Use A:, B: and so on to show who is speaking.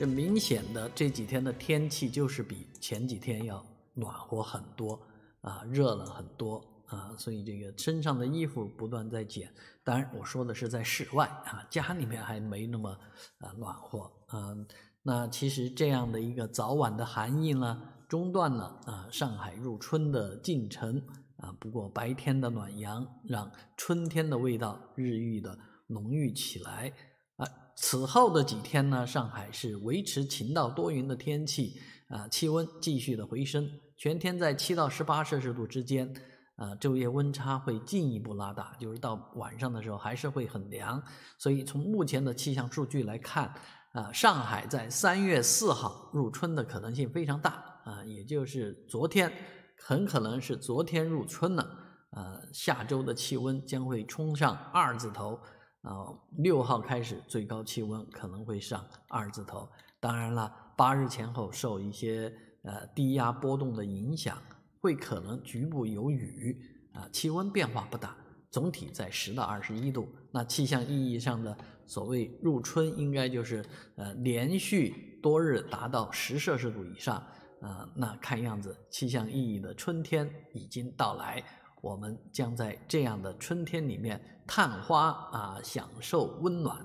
A: 这明显的这几天的天气就是比前几天要暖和很多啊，热了很多啊，所以这个身上的衣服不断在减。当然我说的是在室外啊，家里面还没那么啊暖和啊。那其实这样的一个早晚的寒意呢，中断了啊上海入春的进程啊。不过白天的暖阳让春天的味道日益的浓郁起来。啊，此后的几天呢，上海是维持晴到多云的天气，啊，气温继续的回升，全天在七到十八摄氏度之间，啊，昼夜温差会进一步拉大，就是到晚上的时候还是会很凉，所以从目前的气象数据来看，啊，上海在三月四号入春的可能性非常大，啊，也就是昨天，很可能是昨天入春了，呃，下周的气温将会冲上二字头。啊，六号开始最高气温可能会上二字头。当然了，八日前后受一些呃低压波动的影响，会可能局部有雨啊，气温变化不大，总体在十到二十一度。那气象意义上的所谓入春，应该就是呃连续多日达到十摄氏度以上啊。那看样子，气象意义的春天已经到来。我们将在这样的春天里面探花啊，享受温暖。